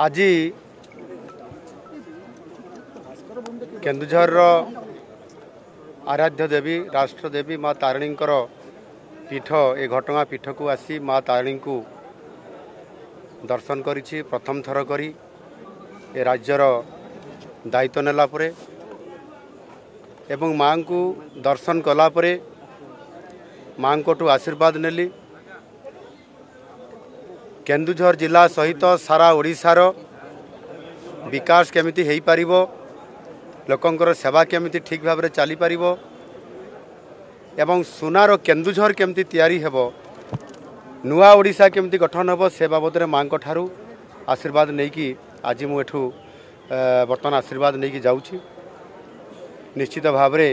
ଆଜି କେନ୍ଦୁଝରର ଆରାଧ୍ୟ ଦେବୀ ରାଷ୍ଟ୍ର ଦେବୀ ମା ତାରିଣୀଙ୍କର ପୀଠ ଏ ଘଟଣା ପୀଠକୁ ଆସି ମା ତାରିଣୀଙ୍କୁ ଦର୍ଶନ କରିଛି ପ୍ରଥମ ଥର କରି ଏ ରାଜ୍ୟର ଦାୟିତ୍ୱ ନେଲା ପରେ ଏବଂ ମାଙ୍କୁ ଦର୍ଶନ କଲାପରେ ମାଙ୍କଠୁ ଆଶୀର୍ବାଦ ନେଲି କେନ୍ଦୁଝର ଜିଲ୍ଲା ସହିତ ସାରା ଓଡ଼ିଶାର ବିକାଶ କେମିତି ହୋଇପାରିବ ଲୋକଙ୍କର ସେବା କେମିତି ଠିକ୍ ଭାବରେ ଚାଲିପାରିବ ଏବଂ ସୁନାର କେନ୍ଦୁଝର କେମିତି ତିଆରି ହେବ ନୂଆ ଓଡ଼ିଶା କେମିତି ଗଠନ ହେବ ସେ ବାବଦରେ ମାଆଙ୍କ ଠାରୁ ଆଶୀର୍ବାଦ ନେଇକି ଆଜି ମୁଁ ଏଠୁ ବର୍ତ୍ତମାନ ଆଶୀର୍ବାଦ ନେଇକି ଯାଉଛି ନିଶ୍ଚିତ ଭାବରେ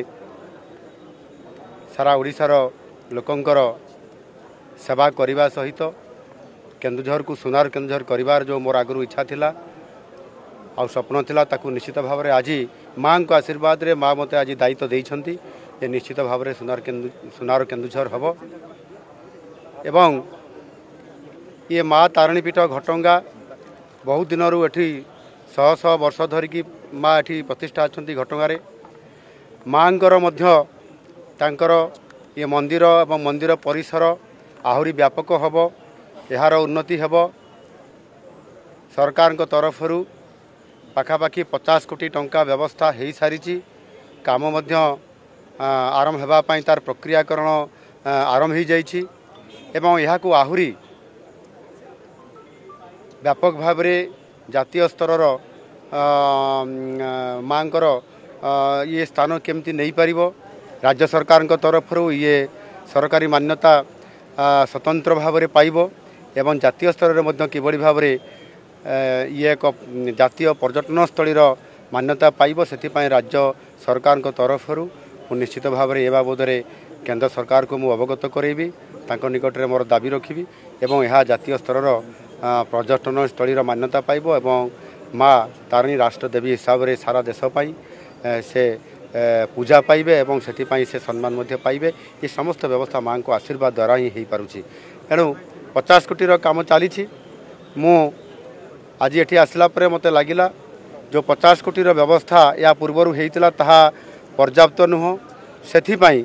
ସାରା ଓଡ଼ିଶାର ଲୋକଙ୍କର ସେବା କରିବା ସହିତ କେନ୍ଦୁଝରକୁ ସୁନାର କେନ୍ଦୁଝର କରିବାର ଯେଉଁ ମୋର ଆଗରୁ ଇଚ୍ଛା ଥିଲା ଆଉ ସ୍ୱପ୍ନ ଥିଲା ତାକୁ ନିଶ୍ଚିତ ଭାବରେ ଆଜି ମାଆଙ୍କ ଆଶୀର୍ବାଦରେ ମା ମୋତେ ଆଜି ଦାୟିତ୍ୱ ଦେଇଛନ୍ତି ଯେ ନିଶ୍ଚିତ ଭାବରେ ସୁନାର କେନ୍ଦୁ ସୁନାର କେନ୍ଦୁଝର ହେବ ଏବଂ ଇଏ ମା ତାରିଣୀ ପୀଠ ଘଟଙ୍ଗା ବହୁ ଦିନରୁ ଏଠି ଶହ ଶହ ବର୍ଷ ଧରିକି ମା ଏଠି ପ୍ରତିଷ୍ଠା ଅଛନ୍ତି ଘଟଗାରେ ମାଆଙ୍କର ମଧ୍ୟ ତାଙ୍କର ଇଏ ମନ୍ଦିର ଏବଂ ମନ୍ଦିର ପରିସର ଆହୁରି ବ୍ୟାପକ ହେବ ଏହାର ଉନ୍ନତି ହେବ ସରକାରଙ୍କ ତରଫରୁ ପାଖାପାଖି ପଚାଶ କୋଟି ଟଙ୍କା ବ୍ୟବସ୍ଥା ହୋଇସାରିଛି କାମ ମଧ୍ୟ ଆରମ୍ଭ ହେବା ପାଇଁ ତାର ପ୍ରକ୍ରିୟାକରଣ ଆରମ୍ଭ ହୋଇଯାଇଛି ଏବଂ ଏହାକୁ ଆହୁରି ବ୍ୟାପକ ଭାବରେ ଜାତୀୟ ସ୍ତରର ମାଆଙ୍କର ଇଏ ସ୍ଥାନ କେମିତି ନେଇପାରିବ ରାଜ୍ୟ ସରକାରଙ୍କ ତରଫରୁ ଇଏ ସରକାରୀ ମାନ୍ୟତା ସ୍ୱତନ୍ତ୍ର ଭାବରେ ପାଇବ এবং জাতীয় স্তরের মধ্যে কিভাবে ভাবে ইয়ে এক জাতীয় পর্যটনস্থলীর মান্যতা পাইব সেপাই রাজ্য সরকার তরফর নিশ্চিত ভাবে এ বাবদে কেন্দ্র সরকার অবগত করাইবি তাঁর নিকটে মোর দাবি রাখবি এবং এ জাতীয় স্তরের পর্যটনস্থলীর মান্যতা পাইব এবং মা তারিণী রাষ্ট্রদেবী হিসাবে সারা দেশ পাই সে পূজা পাইবে এবং সেপাই সে সম্মান পাইবে এই সমস্ত ব্যবস্থা মা আশীর্বাদ দ্বারা হি হয়ে পুছি এণু ପଚାଶ କୋଟିର କାମ ଚାଲିଛି ମୁଁ ଆଜି ଏଠି ଆସିଲା ପରେ ମୋତେ ଲାଗିଲା ଯେଉଁ ପଚାଶ କୋଟିର ବ୍ୟବସ୍ଥା ଏହା ପୂର୍ବରୁ ହୋଇଥିଲା ତାହା ପର୍ଯ୍ୟାପ୍ତ ନୁହଁ ସେଥିପାଇଁ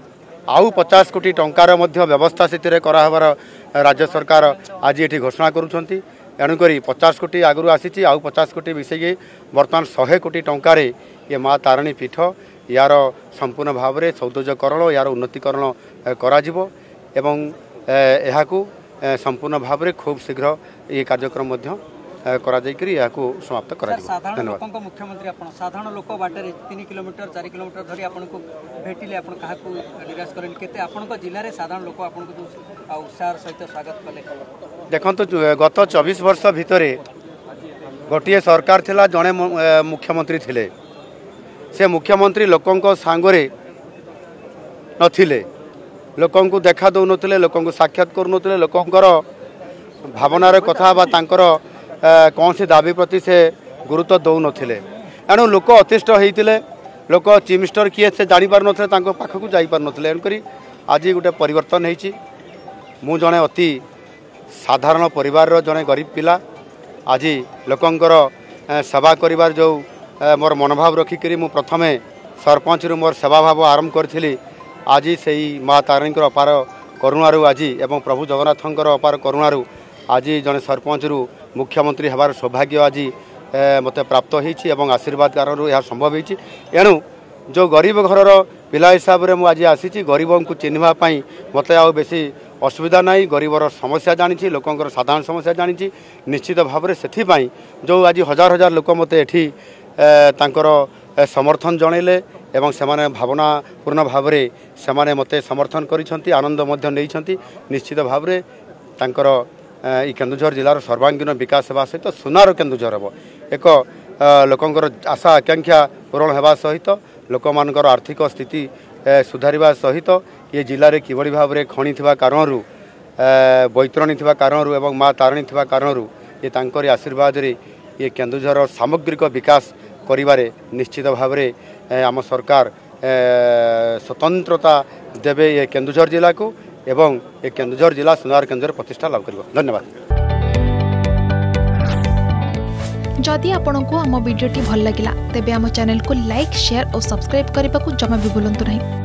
ଆଉ ପଚାଶ କୋଟି ଟଙ୍କାର ମଧ୍ୟ ବ୍ୟବସ୍ଥା ସେଥିରେ କରାହେବାର ରାଜ୍ୟ ସରକାର ଆଜି ଏଠି ଘୋଷଣା କରୁଛନ୍ତି ଏଣୁକରି ପଚାଶ କୋଟି ଆଗରୁ ଆସିଛି ଆଉ ପଚାଶ କୋଟି ମିଶାଇକି ବର୍ତ୍ତମାନ ଶହେ କୋଟି ଟଙ୍କାରେ ଏ ମା ତାରିଣୀ ପୀଠ ଏହାର ସମ୍ପୂର୍ଣ୍ଣ ଭାବରେ ସୌନ୍ଦର୍ଯ୍ୟକରଣ ଏହାର ଉନ୍ନତିକରଣ କରାଯିବ ଏବଂ ଏହାକୁ ସମ୍ପୂର୍ଣ୍ଣ ଭାବରେ ଖୁବ୍ ଶୀଘ୍ର ଏ କାର୍ଯ୍ୟକ୍ରମ ମଧ୍ୟ କରାଯାଇକରି ଏହାକୁ ସମାପ୍ତ କରାଯିବ ଧନ୍ୟବାଦ ମୁଖ୍ୟମନ୍ତ୍ରୀ ଆପଣ ସାଧାରଣ ଲୋକ ବାଟରେ ତିନି କିଲୋମିଟର ଚାରି କିଲୋମିଟର ଧରି ଆପଣଙ୍କୁ ଭେଟିଲେ ଆପଣ କାହାକୁ ନିରାଶ କଲେନି କେତେ ଆପଣଙ୍କ ଜିଲ୍ଲାରେ ସାଧାରଣ ଲୋକ ଆପଣଙ୍କୁ ଯେଉଁ ଉତ୍ସାହର ସହିତ ସ୍ୱାଗତ କଲେ ଦେଖନ୍ତୁ ଗତ ଚବିଶ ବର୍ଷ ଭିତରେ ଗୋଟିଏ ସରକାର ଥିଲା ଜଣେ ମୁଖ୍ୟମନ୍ତ୍ରୀ ଥିଲେ ସେ ମୁଖ୍ୟମନ୍ତ୍ରୀ ଲୋକଙ୍କ ସାଙ୍ଗରେ ନଥିଲେ ଲୋକଙ୍କୁ ଦେଖା ଦେଉନଥିଲେ ଲୋକଙ୍କୁ ସାକ୍ଷାତ କରୁନଥିଲେ ଲୋକଙ୍କର ଭାବନାରେ କଥା ହେବା ତାଙ୍କର କୌଣସି ଦାବି ପ୍ରତି ସେ ଗୁରୁତ୍ୱ ଦେଉନଥିଲେ ଏଣୁ ଲୋକ ଅତିଷ୍ଠ ହୋଇଥିଲେ ଲୋକ ଚିଫ୍ ମିନିଷ୍ଟର କିଏ ସେ ଜାଣିପାରୁନଥିଲେ ତାଙ୍କ ପାଖକୁ ଯାଇପାରୁନଥିଲେ ଏଣୁକରି ଆଜି ଗୋଟେ ପରିବର୍ତ୍ତନ ହୋଇଛି ମୁଁ ଜଣେ ଅତି ସାଧାରଣ ପରିବାରର ଜଣେ ଗରିବ ପିଲା ଆଜି ଲୋକଙ୍କର ସେବା କରିବାର ଯେଉଁ ମୋର ମନୋଭାବ ରଖିକରି ମୁଁ ପ୍ରଥମେ ସରପଞ୍ଚରୁ ମୋର ସେବାଭାବ ଆରମ୍ଭ କରିଥିଲି ଆଜି ସେଇ ମା ତାରିଣୀଙ୍କର ଅପାର କରୁଣାରୁ ଆଜି ଏବଂ ପ୍ରଭୁ ଜଗନ୍ନାଥଙ୍କର ଅପାର କରୁଣାରୁ ଆଜି ଜଣେ ସରପଞ୍ଚରୁ ମୁଖ୍ୟମନ୍ତ୍ରୀ ହେବାର ସୌଭାଗ୍ୟ ଆଜି ମୋତେ ପ୍ରାପ୍ତ ହେଇଛି ଏବଂ ଆଶୀର୍ବାଦ କାରଣରୁ ଏହା ସମ୍ଭବ ହେଇଛି ଏଣୁ ଯେଉଁ ଗରିବ ଘରର ପିଲା ହିସାବରେ ମୁଁ ଆଜି ଆସିଛି ଗରିବଙ୍କୁ ଚିହ୍ନିବା ପାଇଁ ମୋତେ ଆଉ ବେଶୀ ଅସୁବିଧା ନାହିଁ ଗରିବର ସମସ୍ୟା ଜାଣିଛି ଲୋକଙ୍କର ସାଧାରଣ ସମସ୍ୟା ଜାଣିଛି ନିଶ୍ଚିତ ଭାବରେ ସେଥିପାଇଁ ଯେଉଁ ଆଜି ହଜାର ହଜାର ଲୋକ ମୋତେ ଏଠି ତାଙ୍କର ସମର୍ଥନ ଜଣାଇଲେ ଏବଂ ସେମାନେ ଭାବନାପୂର୍ଣ୍ଣ ଭାବରେ ସେମାନେ ମୋତେ ସମର୍ଥନ କରିଛନ୍ତି ଆନନ୍ଦ ମଧ୍ୟ ନେଇଛନ୍ତି ନିଶ୍ଚିତ ଭାବରେ ତାଙ୍କର ଏଇ କେନ୍ଦୁଝର ଜିଲ୍ଲାର ସର୍ବାଙ୍ଗୀନ ବିକାଶ ହେବା ସହିତ ସୁନାର କେନ୍ଦୁଝର ହେବ ଏକ ଲୋକଙ୍କର ଆଶା ଆକାଂକ୍ଷା ପୂରଣ ହେବା ସହିତ ଲୋକମାନଙ୍କର ଆର୍ଥିକ ସ୍ଥିତି ସୁଧାରିବା ସହିତ ଏ ଜିଲ୍ଲାରେ କିଭଳି ଭାବରେ ଖଣି ଥିବା କାରଣରୁ ବୈତରଣୀ ଥିବା କାରଣରୁ ଏବଂ ମା ତାରିଣୀ ଥିବା କାରଣରୁ ଏ ତାଙ୍କରି ଆଶୀର୍ବାଦରେ ଇଏ କେନ୍ଦୁଝର ସାମଗ୍ରିକ ବିକାଶ କରିବାରେ ନିଶ୍ଚିତ ଭାବରେ ଆମ ସରକାର ସ୍ୱତନ୍ତ୍ରତା ଦେବେ ଏ କେନ୍ଦୁଝର ଜିଲ୍ଲାକୁ ଏବଂ ଏ କେନ୍ଦୁଝର ଜିଲ୍ଲା ସୁନାର କେନ୍ଦୁଝର ପ୍ରତିଷ୍ଠା ଲାଭ କରିବ ଧନ୍ୟବାଦ ଯଦି ଆପଣଙ୍କୁ ଆମ ଭିଡ଼ିଓଟି ଭଲ ଲାଗିଲା ତେବେ ଆମ ଚ୍ୟାନେଲକୁ ଲାଇକ୍ ସେୟାର ଓ ସବସ୍କ୍ରାଇବ୍ କରିବାକୁ ଜମା ବି ଭୁଲନ୍ତୁ ନାହିଁ